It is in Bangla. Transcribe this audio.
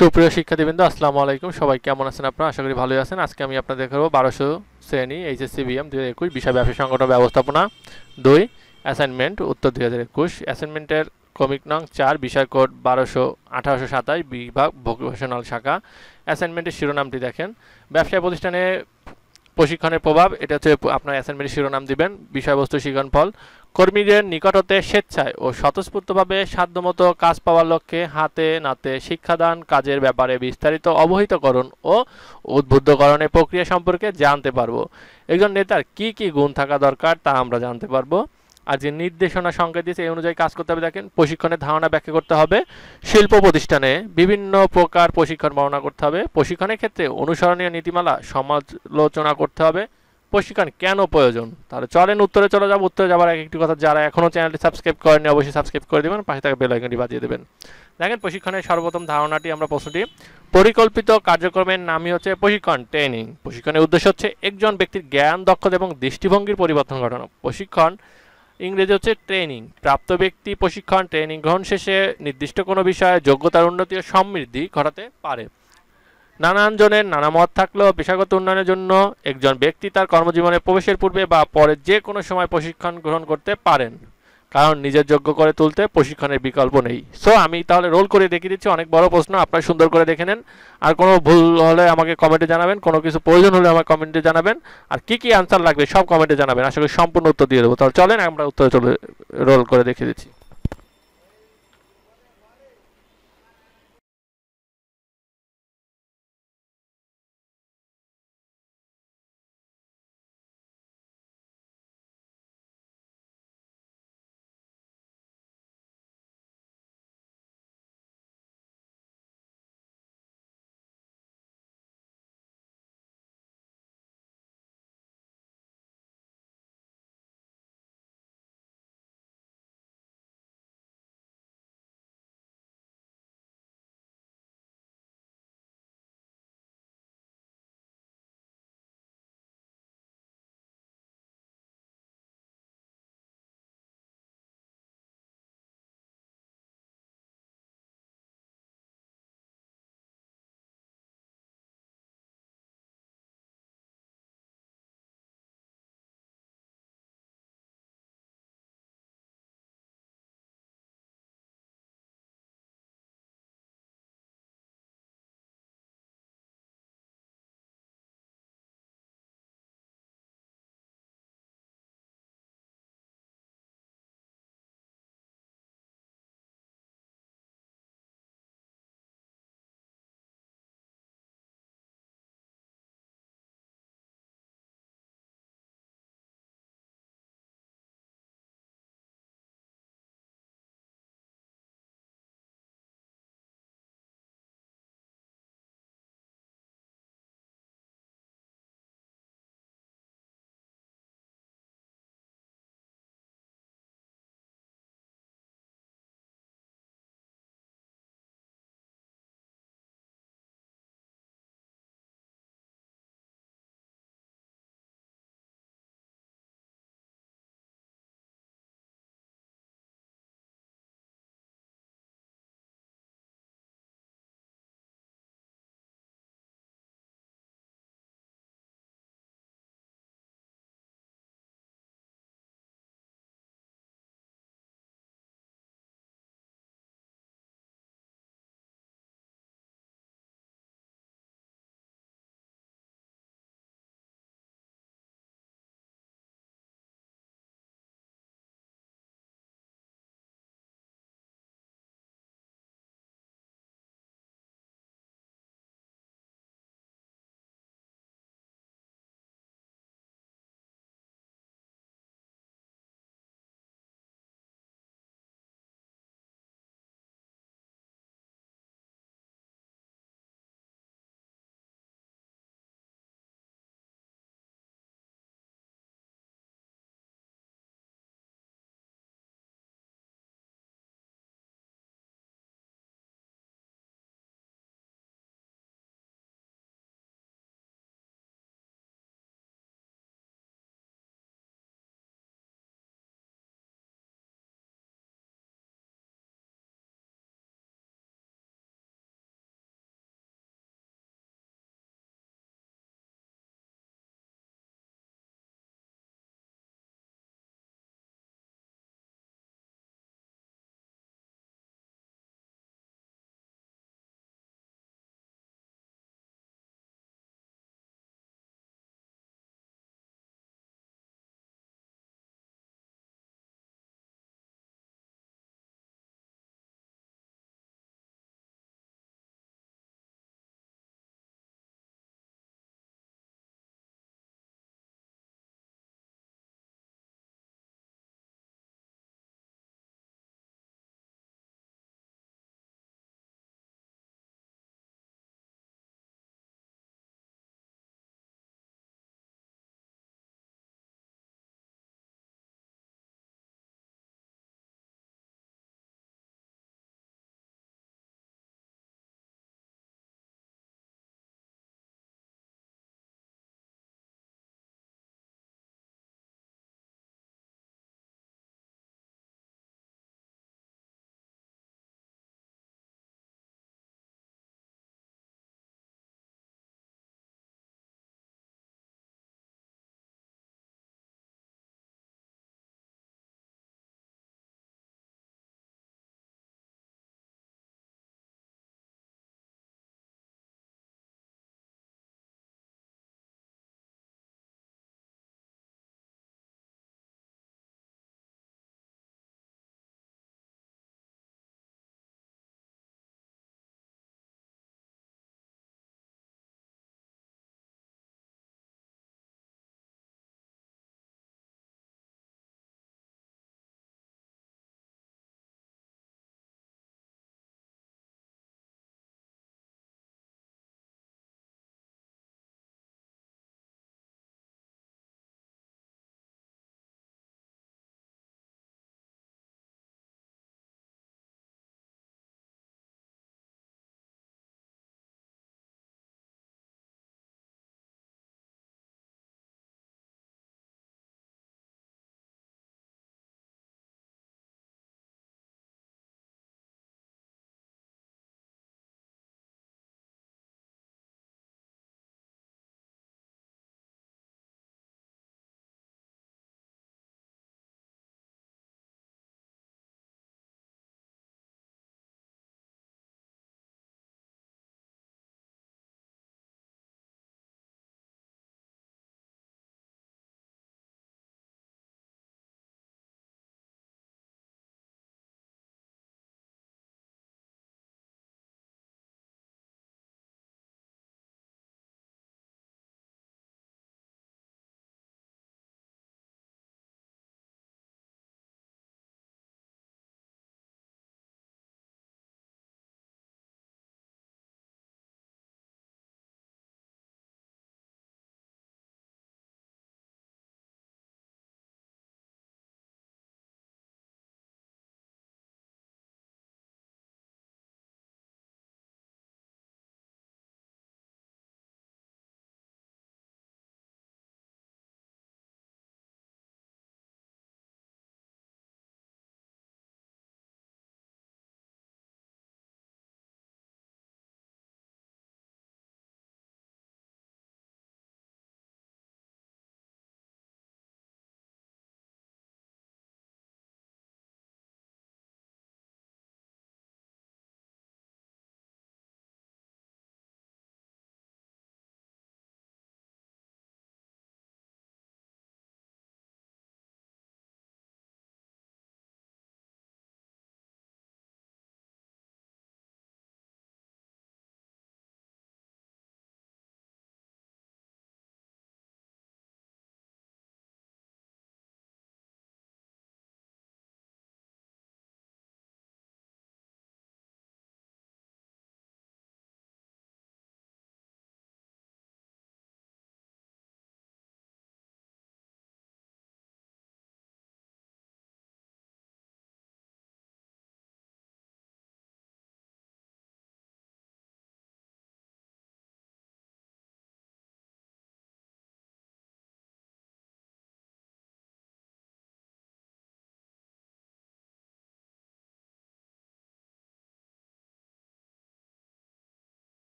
সুপ্রিয় শিক্ষার্থীবৃন্দ আসসালামু আলাইকুম সবাই কেমন আছেন আপনারা আশা করি ভালোই আছেন আজকে আমি আপনাদের দেখাবো বারোশো শ্রেণী এইচএসসি বিএম দু হাজার একুশ বিষয় ব্যবসা সংগঠন ব্যবস্থাপনা দুই অ্যাসাইনমেন্ট উত্তর দুই হাজার একুশ অ্যাসাইনমেন্টের কমিক নং চার বিষয় কোড বারোশো আঠারোশো সাতাশ বিভাগ ভোকেশনাল শাখা অ্যাসাইনমেন্টের শিরোনামটি দেখেন ব্যবসায় প্রতিষ্ঠানে প্রশিক্ষণের প্রভাব এটা হচ্ছে আপনার অ্যাসাইনমেন্টের শিরোনাম দিবেন বিষয়বস্তু ফল কর্মীদের নিকটতে স্বেচ্ছায় ও স্বতঃস্ফূর্তভাবে সাধ্যমতো কাজ পাওয়ার লক্ষ্যে হাতে নাতে শিক্ষাদান কাজের ব্যাপারে বিস্তারিত অবহিতকরণ ও উদ্বুদ্ধকরণের প্রক্রিয়া সম্পর্কে জানতে পারব একজন নেতার কি কি গুণ থাকা দরকার তা আমরা জানতে পারবো আর যে নির্দেশনা সংখ্যা দিয়েছে এই অনুযায়ী কাজ করতে হবে দেখেন প্রশিক্ষণের ধারণা ব্যাখ্যা করতে হবে শিল্প প্রতিষ্ঠানে বিভিন্ন প্রকার প্রশিক্ষণ বর্ণনা করতে হবে প্রশিক্ষণের ক্ষেত্রে অনুসরণীয় নীতিমালা সমালোচনা করতে হবে প্রশিক্ষণ কেন প্রয়োজন তাহলে চলেন উত্তরে চলে যাবো উত্তরে যাবার এক একটি কথা যারা এখনও চ্যানেলটি সাবস্ক্রাইব করেনি অবশ্যই সাবস্ক্রাইব করে দেবেন পাশে থাকা বেল আইকনটি বাজিয়ে দেবেন দেখেন প্রশিক্ষণের সর্বপ্রথম ধারণাটি আমরা প্রশ্নটি পরিকল্পিত কার্যক্রমের নামই হচ্ছে প্রশিক্ষণ ট্রেনিং প্রশিক্ষণের উদ্দেশ্য হচ্ছে একজন ব্যক্তির জ্ঞান দক্ষতা এবং দৃষ্টিভঙ্গির পরিবর্তন ঘটানো প্রশিক্ষণ ইংরেজি হচ্ছে ট্রেনিং প্রাপ্ত ব্যক্তি প্রশিক্ষণ ট্রেনিং গ্রহণ শেষে নির্দিষ্ট কোনো বিষয়ে যোগ্যতার উন্নতি ও সমৃদ্ধি ঘটাতে পারে জনের নানা মত থাকলেও পেশাগত উন্নয়নের জন্য একজন ব্যক্তি তার কর্মজীবনে প্রবেশের পূর্বে বা পরে যে কোনো সময় প্রশিক্ষণ গ্রহণ করতে পারেন কারণ নিজের যোগ্য করে তুলতে প্রশিক্ষণের বিকল্প নেই সো আমি তাহলে রোল করে দেখিয়ে দিচ্ছি অনেক বড় প্রশ্ন আপনার সুন্দর করে দেখে নেন আর কোনো ভুল হলে আমাকে কমেন্টে জানাবেন কোনো কিছু প্রয়োজন হলে আমার কমেন্টে জানাবেন আর কি কি আনসার লাগবে সব কমেন্টে জানাবেন আশা করি সম্পূর্ণ উত্তর দিয়ে দেবো তাহলে চলেন আমরা উত্তরে চলে রোল করে দেখিয়ে দিচ্ছি